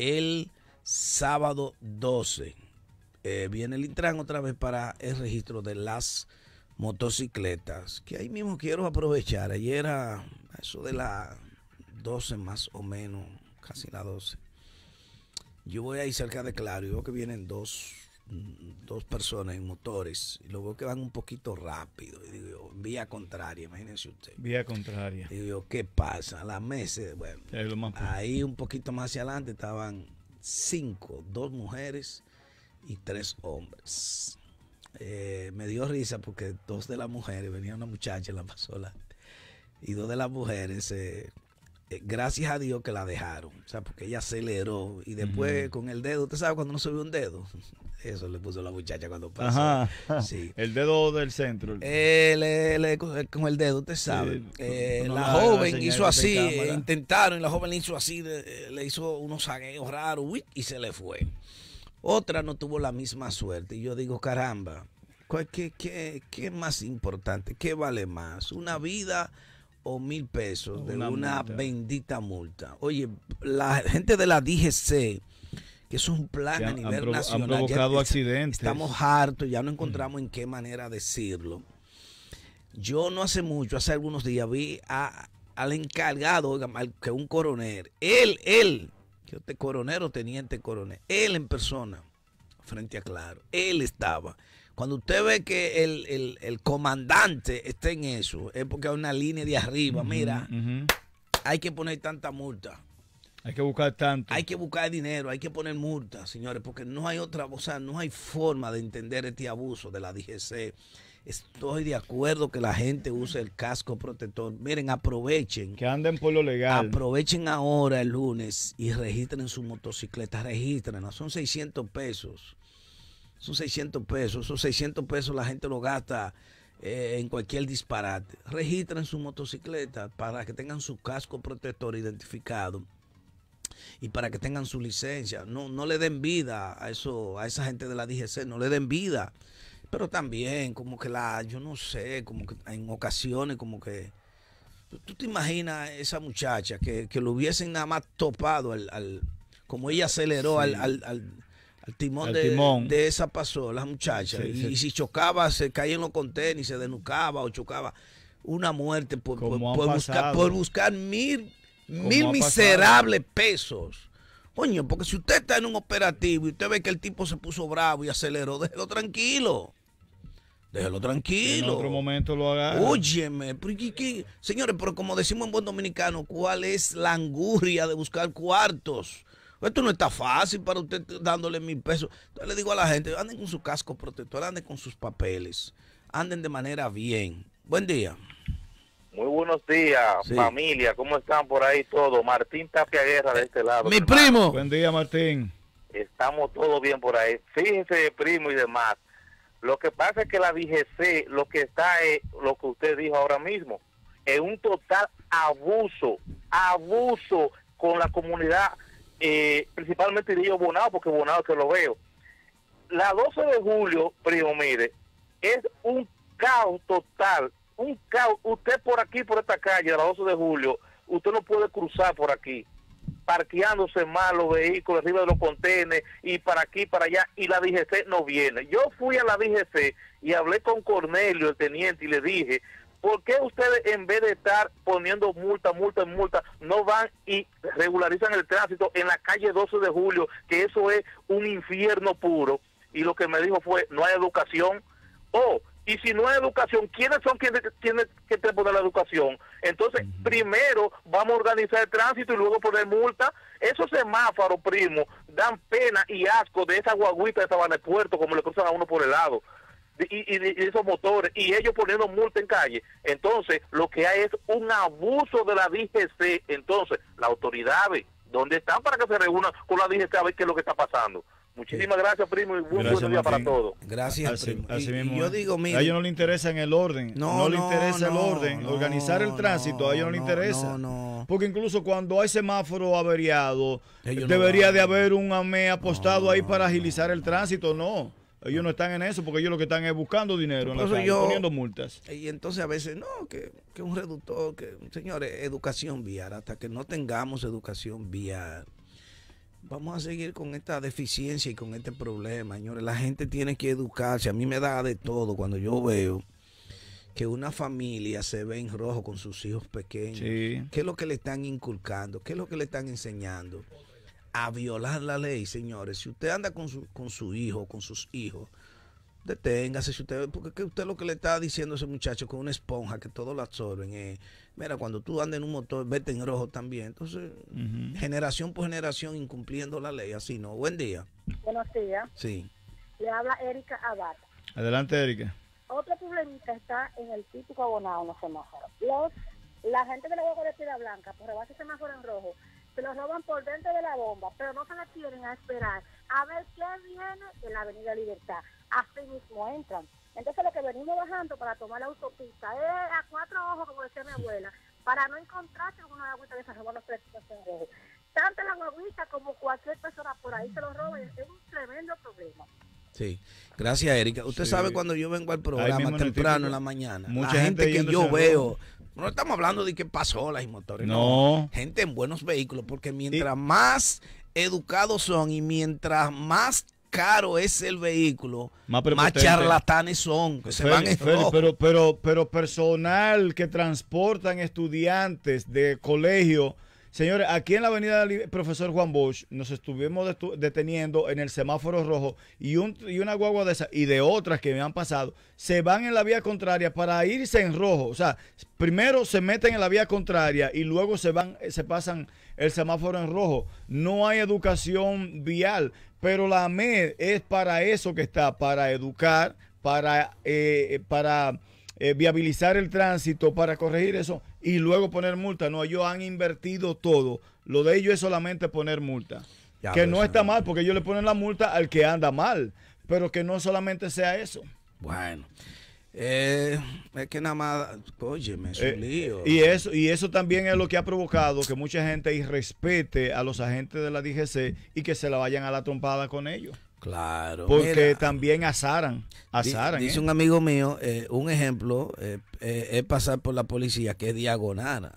el sábado 12. Eh, viene el Intran otra vez para el registro de las motocicletas. Que ahí mismo quiero aprovechar. Ayer era eso de las 12 más o menos, casi las 12. Yo voy ahí cerca de Claro y veo que vienen dos dos personas en motores y luego que van un poquito rápido. Y digo vía contraria, imagínense usted. Vía contraria. Digo yo, ¿qué pasa? Las mesas, bueno, ahí un poquito más hacia adelante estaban cinco, dos mujeres y tres hombres. Eh, me dio risa porque dos de las mujeres, venía una muchacha, en la pasola y dos de las mujeres eh, eh, gracias a Dios que la dejaron, o sea, porque ella aceleró y después mm. con el dedo, ¿usted sabe cuando no se un dedo? Eso le puso la muchacha cuando pasó. El dedo del centro. Eh, eh, con el dedo, usted sabe. la, joven hizo así, intentaron y la joven hizo así, le, hizo unos zagueos raros y se le fue. Otra no tuvo la misma suerte y yo digo, caramba, ¿qué, qué, más importante? ¿Qué vale más? ¿Una vida? o mil pesos de una, bendita multa. Oye, la gente de la DGC, que es un plan a nivel nacional. Han provocado accidentes. Estamos hartos, ya no encontramos mm. en qué manera decirlo. Yo no hace mucho, hace algunos días, vi al encargado, oiga, que un coronel, él, él, que este coronel o teniente coronel, él en persona, frente a Claro, él estaba. Cuando usted ve que el, comandante está en eso, es porque hay una línea de arriba. Mira, hay que poner tanta multa. Hay que buscar tanto. Hay que buscar dinero, hay que poner multas, señores, porque no hay otra, o sea, no hay forma de entender este abuso de la DGC. Estoy de acuerdo que la gente use el casco protector. Miren, aprovechen. Que anden por lo legal. Aprovechen ahora el lunes y registren su motocicleta. Regístrenla, son 600 pesos son 600 pesos. Esos 600 pesos la gente lo gasta eh, en cualquier disparate. registren su motocicleta para que tengan su casco protector identificado y para que tengan su licencia. No, no le den vida a eso, a esa gente de la DGC, no le den vida. Pero también, como que la, yo no sé, como que en ocasiones, como que. ¿Tú, te imaginas esa muchacha que, que, lo hubiesen nada más topado al. al como ella aceleró al al timón, de, esa pasó, la muchacha. y, si chocaba, se caía en los y se denucaba o chocaba. Una muerte por, buscar, por buscar, mil, mil miserables pesos. Coño, porque si usted está en un operativo y usted ve que el tipo se puso bravo y aceleró, déjelo tranquilo. Déjelo tranquilo. En otro momento lo haga. Óyeme, señores, pero como decimos en buen dominicano, ¿cuál es la anguria de buscar cuartos? Esto no está fácil para usted dándole mil pesos. Entonces le digo a la gente, anden con su casco protector, anden con sus papeles, anden de manera bien. Buen día. Muy buenos días, familia. ¿Cómo están por ahí todos? Martín Tapia Guerra de este lado. Mi primo. Buen día, Martín. Estamos todos bien por ahí. Fíjense, primo y demás. Lo que pasa es que la VGC, lo que está es lo que usted dijo ahora mismo. Es un total abuso, abuso con la comunidad eh, principalmente digo Bonao, porque Bonao que lo veo. La 12 de julio, primo, mire, es un caos total, un caos. Usted por aquí, por esta calle, la 12 de julio, usted no puede cruzar por aquí, parqueándose mal los vehículos arriba de los contenedores y para aquí, para allá, y la DGC no viene. Yo fui a la DGC y hablé con Cornelio, el teniente, y le dije, ¿Por qué ustedes en vez de estar poniendo multa, multa, multa, no van y regularizan el tránsito en la calle 12 de julio, que eso es un infierno puro? Y lo que me dijo fue, no hay educación. Oh, y si no hay educación, ¿quiénes son quienes tienen que poner la educación? Entonces, primero vamos a organizar el tránsito y luego poner multa. Esos semáforos, primo, dan pena y asco de esa guaguita de Sabana Puerto, como le cruzan a uno por el lado y, y, esos motores y ellos poniendo multa en calle. Entonces, lo que hay es un abuso de la DGC. Entonces, las autoridades, ¿dónde están para que se reúnan con la DGC a ver qué es lo que está pasando? Muchísimas gracias, primo, y buen, día para todos. Gracias, primo. yo digo, mira, a ellos no les interesa en el orden, no, no, les interesa el orden, organizar el tránsito, a ellos no, les interesa. Porque incluso cuando hay semáforo averiado, debería de haber un AME apostado ahí para agilizar el tránsito, no. Ellos no están en eso porque ellos lo que están es buscando dinero, en la poniendo multas. Y entonces a veces, no, que, un reductor, que, señores, educación vial, hasta que no tengamos educación vial, vamos a seguir con esta deficiencia y con este problema, señores. La gente tiene que educarse. A mí me da de todo cuando yo veo que una familia se ve en rojo con sus hijos pequeños. ¿Qué es lo que le están inculcando? ¿Qué es lo que le están enseñando? a violar la ley, señores. Si usted anda con su, con su hijo, con sus hijos, deténgase si usted, porque usted lo que le está diciendo ese muchacho con una esponja que todo lo absorben mira, cuando tú andas en un motor, vete en rojo también. Entonces, generación por generación incumpliendo la ley, así no. Buen día. Buenos días. Sí. Le habla Erika Abad. Adelante, Erika. Otro problemita está en el típico abonado no los Los, la gente que le va a de piedra blanca, por se el semáforo en rojo, se los roban por dentro de la bomba, pero no se la quieren a esperar a ver qué viene de la Avenida Libertad. Así mismo entran. Entonces lo que venimos bajando para tomar la autopista es a cuatro ojos, como decía mi abuela, para no encontrarse con una agüita que se roban los precios en Tanto la agüita como cualquier persona por ahí se los roban, es un tremendo problema. Sí, gracias Erika. Usted sabe cuando yo vengo al programa temprano en la mañana, Mucha gente que yo veo no estamos hablando de que pasó las motores. No. Gente en buenos vehículos, porque mientras más educados son y mientras más caro es el vehículo, más, charlatanes son. Que se van pero, pero, pero personal que transportan estudiantes de colegio Señores, aquí en la avenida del profesor Juan Bosch nos estuvimos deteniendo en el semáforo rojo y, y una guagua de esas y de otras que me han pasado se van en la vía contraria para irse en rojo. O sea, primero se meten en la vía contraria y luego se van, eh, se pasan el semáforo en rojo. No hay educación vial, pero la AMED es para eso que está, para educar, para, eh, eh, para viabilizar el tránsito, para corregir eso y luego poner multa. No, ellos han invertido todo. Lo de ellos es solamente poner multa. que no está mal, porque ellos le ponen la multa al que anda mal, pero que no solamente sea eso. Bueno. Eh, es que nada más, eh, Y eso, y eso también es lo que ha provocado que mucha gente irrespete a los agentes de la DGC y que se la vayan a la trompada con ellos. Claro. Porque también azaran. dice ¿eh? un amigo mío, eh, un ejemplo eh, es pasar por la policía, que es diagonal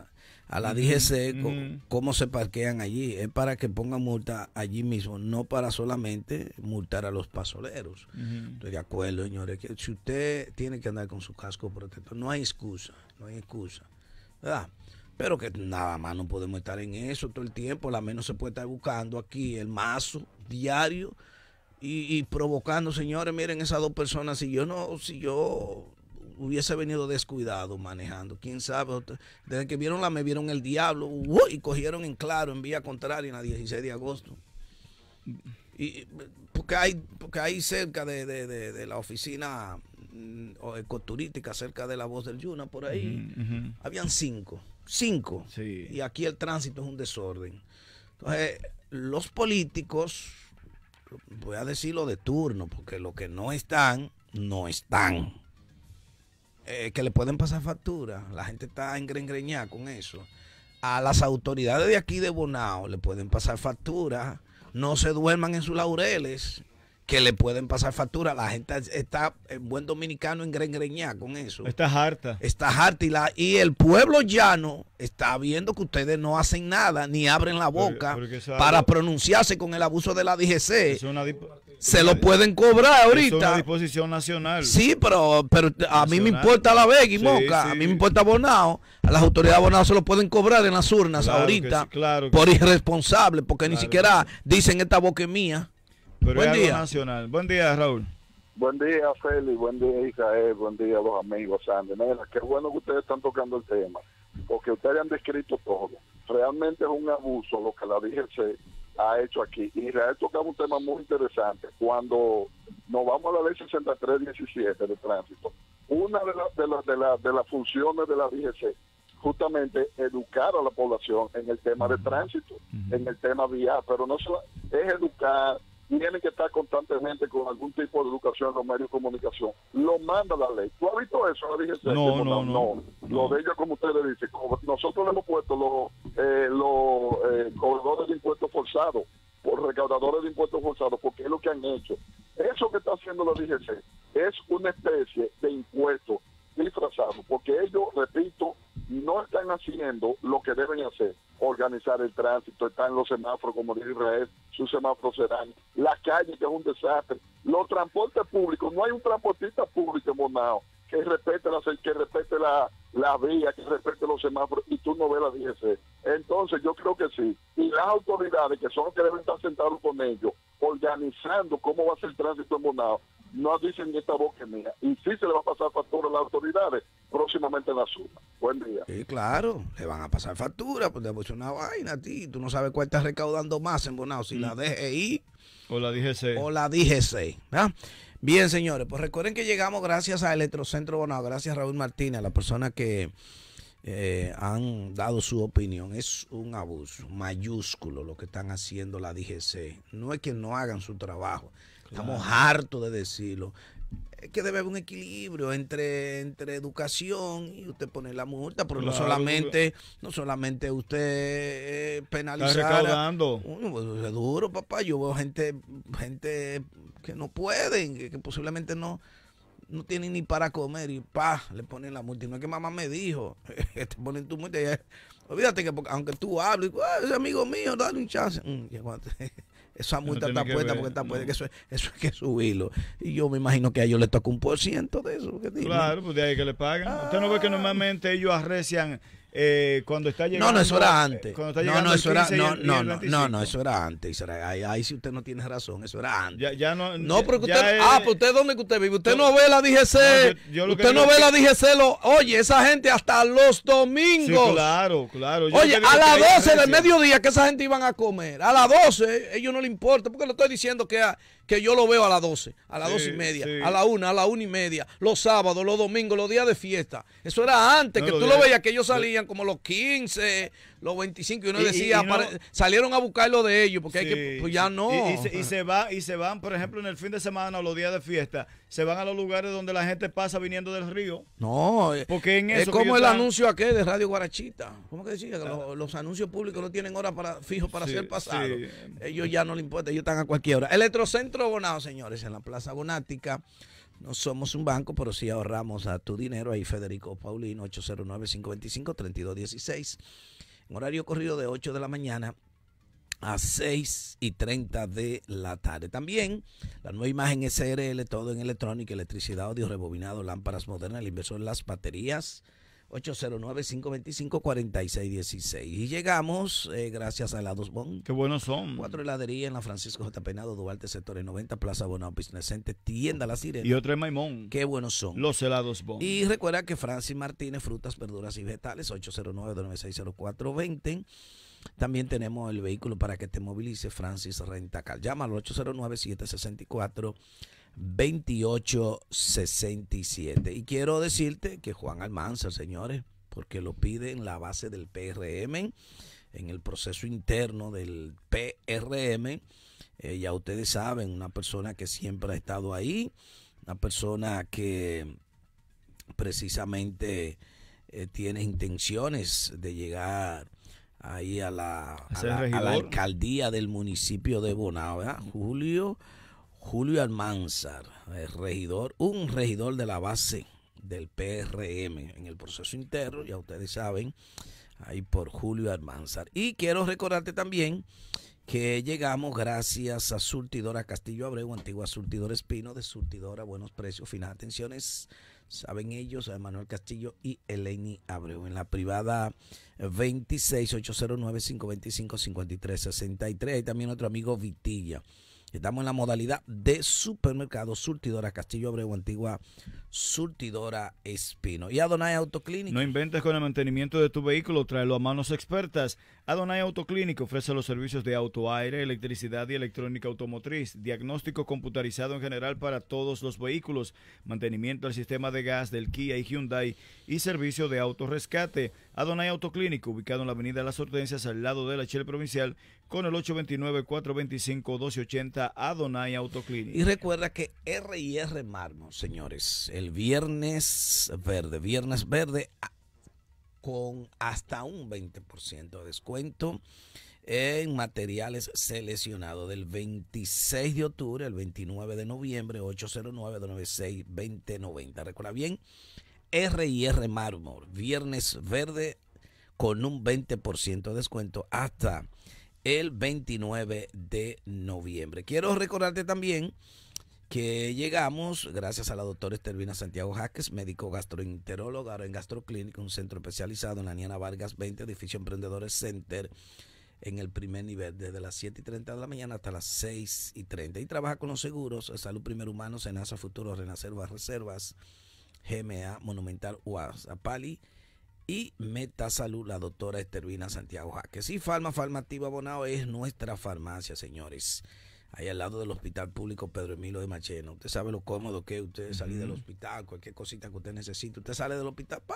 a la DGC, cómo se parquean allí. Es para que pongan multa allí mismo, no para solamente multar a los pasoleros. Estoy de acuerdo, señores. Que si usted tiene que andar con su casco protector, no hay excusa, no hay excusa. ¿Verdad? Pero que nada más no podemos estar en eso todo el tiempo. La menos se puede estar buscando aquí el mazo diario y, provocando, señores, miren esas dos personas, si yo no, si yo hubiese venido descuidado manejando, quién sabe, desde que vieron la me vieron el diablo y cogieron en claro, en vía contraria en el 16 de agosto. Y, porque hay porque hay cerca de, la oficina mm, ecoturística cerca de la voz del Yuna, por ahí, habían cinco. Cinco. Y aquí el tránsito es un desorden. Entonces, los políticos voy a decirlo de turno, porque los que no están, no están. Eh, que le pueden pasar factura, la gente está engreñada con eso. A las autoridades de aquí de Bonao le pueden pasar factura, no se duerman en sus laureles que le pueden pasar factura. La gente está, en buen dominicano, en Greña con eso. Está harta. Está harta y, el pueblo llano está viendo que ustedes no hacen nada ni abren la boca para pronunciarse con el abuso de la DGC. Se lo pueden cobrar ahorita. Es una disposición nacional. Sí, pero, pero a mí me importa La Vega y Moca, a mí me importa Bonao. A las autoridades de Bonao se lo pueden cobrar en las urnas ahorita por irresponsable, porque ni siquiera dicen esta boca es mía. Buen día. Nacional. Buen día, Raúl. Buen día, Félix. Buen día, Israel. Buen día, los amigos Sandy. Mira, qué bueno que ustedes están tocando el tema, porque ustedes han descrito todo. Realmente es un abuso lo que la DGC ha hecho aquí. Israel tocaba un tema muy interesante. Cuando nos vamos a la ley 6317 de tránsito, una de, las de, de, de las funciones de la DGC justamente educar a la población en el tema de tránsito, en el tema vial, pero no solo es educar, tiene que estar constantemente con algún tipo de educación en los medios de comunicación. Lo manda la ley. ¿Tú has visto eso? No, no, no, Lo de ellos, como ustedes dicen, nosotros le hemos puesto los, eh, los eh, cobradores de impuestos forzados, por recaudadores de impuestos forzados, porque es lo que han hecho. Eso que está haciendo la DGC es una especie de impuesto disfrazado, porque ellos, repito, haciendo lo que deben hacer, organizar el tránsito, están los semáforos, como dice Israel, sus semáforos serán, la calle que es un desastre, los transportes públicos, no hay un transportista público en Monao que respete que respete la, vía, que respete los semáforos, y tú no ves la DGC. Entonces yo creo que sí. Y las autoridades, que son las que deben estar sentados con ellos, organizando cómo va a ser el tránsito en Monao, no dicen ni esta que mía. Y sí se le va a pasar factura a las autoridades, próximamente en la suma. Buen día. Sí, claro, le van a pasar factura, pues hecho una vaina a ti. Tú no sabes cuál está recaudando más en Bonao, si la mm. DGI o la DGC. O la DGC. Bien, señores, pues recuerden que llegamos gracias a Electrocentro Bonao, gracias a Raúl Martínez, a la persona que eh, han dado su opinión. Es un abuso mayúsculo lo que están haciendo la DGC. No es que no hagan su trabajo. Estamos hartos de decirlo que debe haber un equilibrio entre, entre educación y usted pone la multa, pero no solamente no solamente usted eh, penalizar. Está pues, es duro, papá. Yo veo gente gente que no pueden, que, posiblemente no no tienen ni para comer y pa, le ponen la multa. Y no es que mamá me dijo, te ponen tu multa. olvídate que aunque tú hables, ese amigo mío, dale un chance. Mm, Esa multa está puesta porque está puesta, que eso, eso hay que subirlo. Y yo me imagino que a ellos les toca un por ciento de eso. claro, pues de ahí que le pagan. Usted no ve que ah. normalmente ellos arrecian eh, cuando está llegando. No, no, eso era antes. no, no, eso era, no, no, eso era antes. Ahí, si usted no tiene razón, eso era antes. Ya, ya no, no, porque usted. ah, es, usted, ¿dónde que usted vive? Usted no ve la DGC. usted no ve la DGC. oye, esa gente hasta los domingos. claro, claro. oye, a las 12 del mediodía que esa gente iban a comer. A las 12, eh, ellos no le importa, porque lo estoy diciendo que a, que yo lo veo a las 12, a las 12 y media, a la 1, a la 1 y media, los sábados, los domingos, los días de fiesta. Eso era antes, que tú lo veías que ellos salían como los 15, los 25 y uno decía, salieron a lo de ellos porque pues, ya no. Y, se, va, y se van, por ejemplo, en el fin de semana o los días de fiesta, se van a los lugares donde la gente pasa viniendo del río. No, eh, porque es como el anuncio aquel de Radio Guarachita. ¿Cómo que decía? los, anuncios públicos no tienen hora para para ser pasado. Ellos ya no le importa, ellos están a cualquier hora. Electrocentro Bonado, señores, en la Plaza Bonática. No somos un banco, pero sí ahorramos a tu dinero. Ahí Federico Paulino, 809-525-3216 horario corrido de 8 de la mañana a 6 y 30 de la tarde. También la nueva imagen SRL, todo en electrónica, electricidad, audio rebobinado, lámparas modernas, el inversor en las baterías 809-525-4616. Y llegamos, eh, gracias a Helados Bon. Qué buenos son. Cuatro heladerías en la Francisco J. Penado, Duarte, sectores 90, Plaza Bonaparte, Business Tienda La Sirena. Y otro en Maimón. Qué buenos son. Los helados Bon. Y recuerda que Francis Martínez, frutas, verduras y vegetales, 809 296 También tenemos el vehículo para que te movilice, Francis Rentacal. Llámalo 809 764 2867. Y quiero decirte que Juan Almanza, señores, porque lo pide en la base del PRM, en el proceso interno del PRM, eh, ya ustedes saben, una persona que siempre ha estado ahí, una persona que precisamente eh, tiene intenciones de llegar ahí a la, alcaldía del municipio de Bonao, Julio. Julio Almanzar, el eh, regidor, un regidor de la base del PRM en el proceso interno, ya ustedes saben, ahí por Julio Almanzar. Y quiero recordarte también que llegamos gracias a Surtidora Castillo Abreu, antigua Surtidora Espino, de Surtidora Buenos Precios, finas atenciones, saben ellos, a Manuel Castillo y Eleni Abreu, en la privada 26809-525-5363, y también otro amigo Vitilla. Estamos en la modalidad de supermercado surtidora Castillo Abreu, antigua surtidora Espino. Y Adonai Autoclínico. No inventes con el mantenimiento de tu vehículo, tráelo a manos expertas. Adonai Autoclínico ofrece los servicios de auto, aire, electricidad y electrónica automotriz, diagnóstico computarizado en general para todos los vehículos, mantenimiento del sistema de gas del Kia y Hyundai y servicio de autorrescate. Adonai Autoclínico, ubicado en la avenida de Las Hortencias, al lado de la Chile Provincial, con el 829-425-1280 Adonai Autoclinic. Y recuerda que R&R Mármol, señores, el viernes verde, viernes verde ah, con hasta un 20% de descuento en materiales seleccionados del 26 de octubre al 29 de noviembre 809-296-2090. Recuerda bien, R&R Mármol, viernes verde con un 20% de descuento hasta el 29 de noviembre. Quiero recordarte también que llegamos gracias a la doctora Estervina Santiago Jaques, médico gastroenterólogo en Gastroclínica, un centro especializado en la Niana Vargas 20, edificio Emprendedores Center, en el primer nivel, desde las 7 y 30 de la mañana hasta las 6 y 30. Y trabaja con los seguros, Salud Primer Humano, Senasa Futuro, Renacer Reservas, GMA, Monumental, UAS, Apali, y Salud la doctora Estervina Santiago Jaque Sí, Farma Farmativa Abonado es nuestra farmacia, señores. Ahí al lado del Hospital Público Pedro Emilio de Macheno. Usted sabe lo cómodo que usted salir del hospital, cualquier cosita que usted necesite. Usted sale del hospital, pa.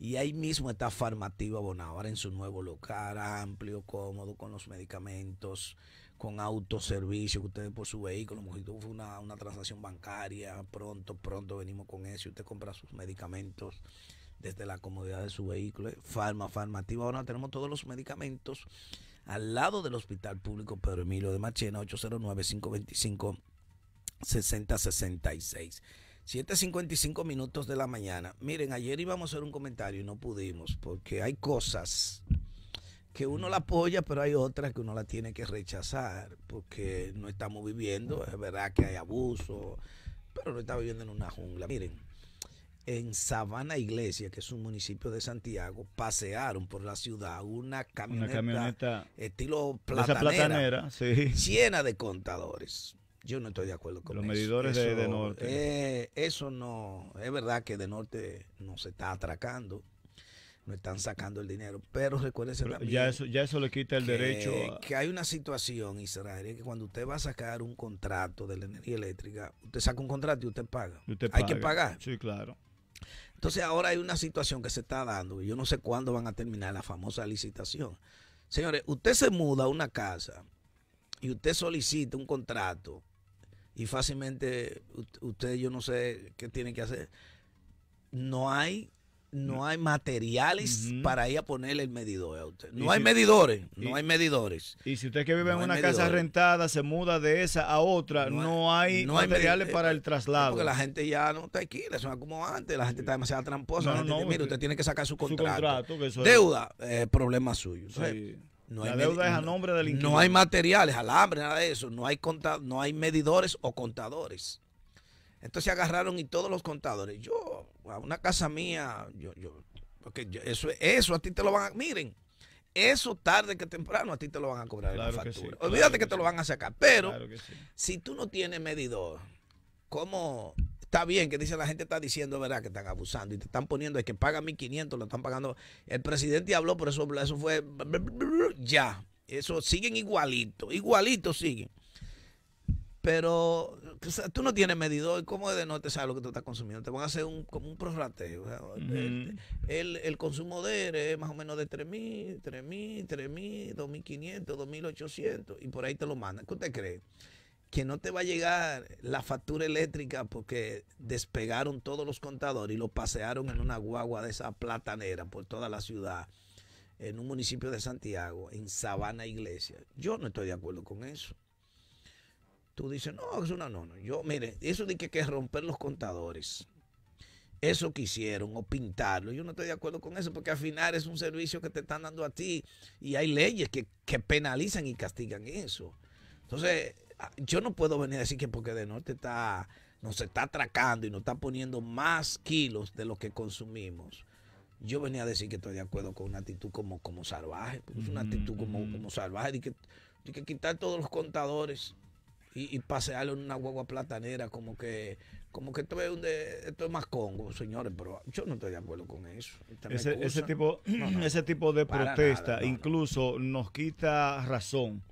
Y ahí mismo está Farmativa Abonado ahora en su nuevo local, amplio, cómodo, con los medicamentos, con autoservicio que ustedes por su vehículo, como si una, una transacción bancaria, pronto, pronto venimos con eso, usted compra sus medicamentos desde la comodidad de su vehículo. Eh, farma, Farmativa, ahora tenemos todos los medicamentos al lado del Hospital Público Pedro Emilio de Machena, 809-525-6066. 7.55 minutos de la mañana. Miren, ayer íbamos a hacer un comentario y no pudimos, porque hay cosas que uno la apoya, pero hay otras que uno la tiene que rechazar, porque no estamos viviendo, es verdad que hay abuso, pero no está viviendo en una jungla. Miren, en Sabana Iglesia, que es un municipio de Santiago, pasearon por la ciudad una camioneta, estilo platanera, llena de contadores. Yo no estoy de acuerdo con Los medidores de, norte. Eh, eso no, es verdad que de norte no se está atracando, no están sacando el dinero, pero recuérdense también Ya eso, le quita el derecho Que hay una situación, Israel, que cuando usted va a sacar un contrato de la energía eléctrica, usted saca un contrato y usted paga. hay que pagar. Sí, claro. Entonces ahora hay una situación que se está dando y yo no sé cuándo van a terminar la famosa licitación. Señores, usted se muda a una casa y usted solicita un contrato y fácilmente usted, yo no sé qué tiene que hacer. No hay no hay materiales para ir a ponerle el medidor a usted. No hay medidores, no hay medidores. Y si usted que vive en una casa rentada se muda de esa a otra, no, hay, materiales eh, para el eh, traslado. Porque la gente ya no está aquí, son como antes, la gente está demasiado tramposa. no, usted tiene que sacar su contrato. Deuda, es eh, problema suyo. la deuda es a nombre del inquilino. No hay materiales, alambre, nada de eso. No hay, no hay medidores o contadores. Entonces agarraron y todos los contadores. Yo a una casa mía, yo, yo, porque eso, eso a ti te lo van a, miren, eso tarde que temprano a ti te lo van a cobrar la factura. Olvídate que, te lo van a sacar, pero si tú no tienes medidor, ¿cómo está bien que dice la gente está diciendo, ¿verdad? Que están abusando y te están poniendo, es que paga 1.500, lo están pagando. El presidente habló, por eso, eso fue ya. Eso siguen igualito, igualito siguen. Pero tú no tienes medidor, y ¿cómo de no te sabes lo que tú estás consumiendo? Te van a hacer como un prorrateo. el el, el, el, consumo de él es más o menos de 3.000, 3.000, 3.000, 2.500, 2.800 y por ahí te lo mandan. ¿Qué usted cree? Que no te va a llegar la factura eléctrica porque despegaron todos los contadores y lo pasearon en una guagua de esa platanera por toda la ciudad, en un municipio de Santiago, en Sabana Iglesia. Yo no estoy de acuerdo con eso. Tú dices, no, es una no, no. Yo, mire, eso de que, que romper los contadores, eso que hicieron o pintarlo, yo no estoy de acuerdo con eso porque al final es un servicio que te están dando a ti y hay leyes que, penalizan y castigan eso. Entonces, ah, yo no puedo venir a decir que porque de norte está, nos está atracando y nos está poniendo más kilos de lo que consumimos. Yo venía a decir que estoy de acuerdo con una actitud como, como salvaje, pues, una mm, actitud como, mm. como salvaje, de que, de que quitar todos los contadores y, pasearlo en una guagua platanera, como que, como que esto es, más Congo, señores, pero yo no estoy de acuerdo con eso. Ese, tipo, ese tipo de protesta incluso nos quita razón.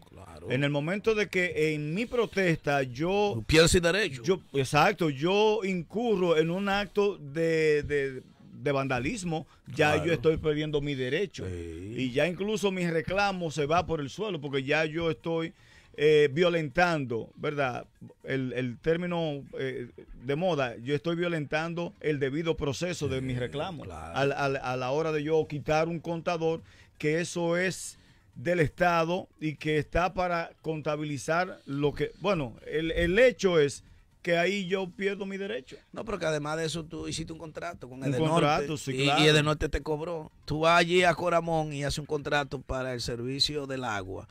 En el momento de que en mi protesta yo... Pienso y derecho. Yo, exacto, yo incurro en un acto de, de vandalismo, ya yo estoy perdiendo mi derecho. Y ya incluso mi reclamo se va por el suelo, porque ya yo estoy eh, violentando, ¿verdad? El, el término eh, de moda, yo estoy violentando el debido proceso de mis reclamos. Al, a la hora de yo quitar un contador, que eso es del Estado y que está para contabilizar lo que... Bueno, el, el hecho es que ahí yo pierdo mi derecho. No, porque además de eso tú hiciste un contrato con el de Norte sí, y, el de Norte te cobró. Tú vas allí a Coramón y haces un contrato para el servicio del agua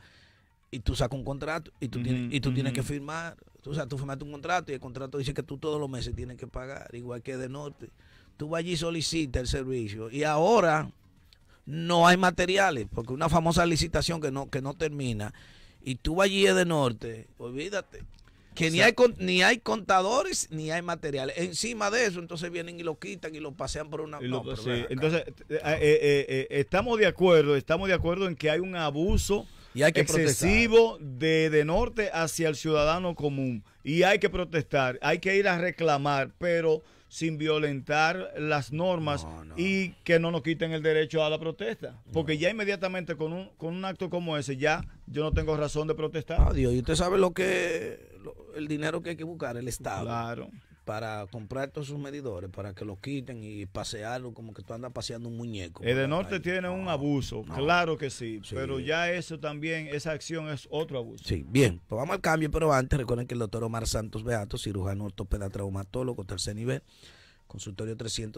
y tú sacas un contrato y tú, tienes, y tú tienes que firmar. O sea, tú firmaste un contrato y el contrato dice que tú todos los meses tienes que pagar, igual que de norte. Tú vas allí y solicitas el servicio. Y ahora no hay materiales, porque una famosa licitación que no, que no termina. Y tú vas allí de norte, olvídate. Que ni, hay, ni hay contadores ni hay materiales. Encima de eso, entonces vienen y lo quitan y lo pasean por una. Entonces, eh, eh, eh, estamos de acuerdo, estamos de acuerdo en que hay un abuso y hay que excesivo de, de norte hacia el ciudadano común. Y hay que protestar, hay que ir a reclamar, pero sin violentar las normas y que no nos quiten el derecho a la protesta. Porque ya inmediatamente con un, con un acto como ese, ya yo no tengo razón de protestar. Adiós, ah, y usted sabe lo que el dinero que hay que buscar, el Estado. Claro para comprar todos sus medidores, para que lo quiten y pasearlo como que tú andas paseando un muñeco. El de norte tiene un abuso, claro que sí, pero ya eso también, esa acción es otro abuso. Sí, bien, pues vamos al cambio, pero antes recuerden que el doctor Omar Santos Beato, cirujano ortopeda traumatólogo, tercer nivel, consultorio 300.